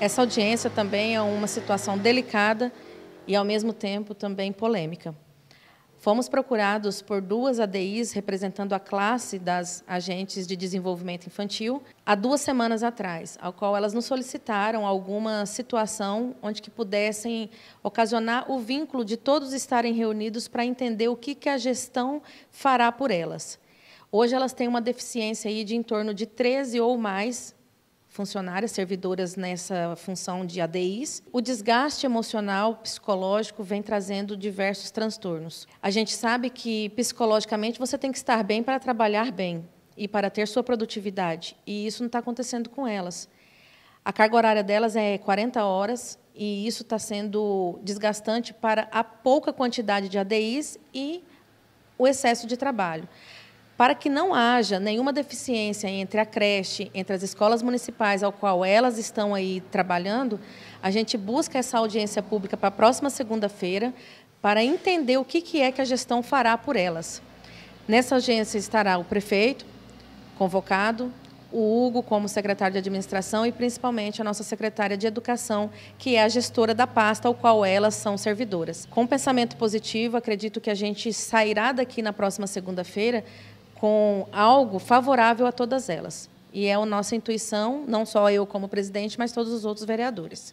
Essa audiência também é uma situação delicada e, ao mesmo tempo, também polêmica. Fomos procurados por duas ADIs representando a classe das agentes de desenvolvimento infantil há duas semanas atrás, ao qual elas nos solicitaram alguma situação onde que pudessem ocasionar o vínculo de todos estarem reunidos para entender o que, que a gestão fará por elas. Hoje elas têm uma deficiência aí de em torno de 13 ou mais funcionárias, servidoras nessa função de ADIs, o desgaste emocional, psicológico, vem trazendo diversos transtornos. A gente sabe que psicologicamente você tem que estar bem para trabalhar bem e para ter sua produtividade, e isso não está acontecendo com elas. A carga horária delas é 40 horas e isso está sendo desgastante para a pouca quantidade de ADIs e o excesso de trabalho para que não haja nenhuma deficiência entre a creche, entre as escolas municipais ao qual elas estão aí trabalhando, a gente busca essa audiência pública para a próxima segunda-feira para entender o que, é que a gestão fará por elas. Nessa audiência estará o prefeito convocado, o Hugo como secretário de administração e principalmente a nossa secretária de educação, que é a gestora da pasta, ao qual elas são servidoras. Com pensamento positivo, acredito que a gente sairá daqui na próxima segunda-feira com algo favorável a todas elas. E é a nossa intuição, não só eu como presidente, mas todos os outros vereadores.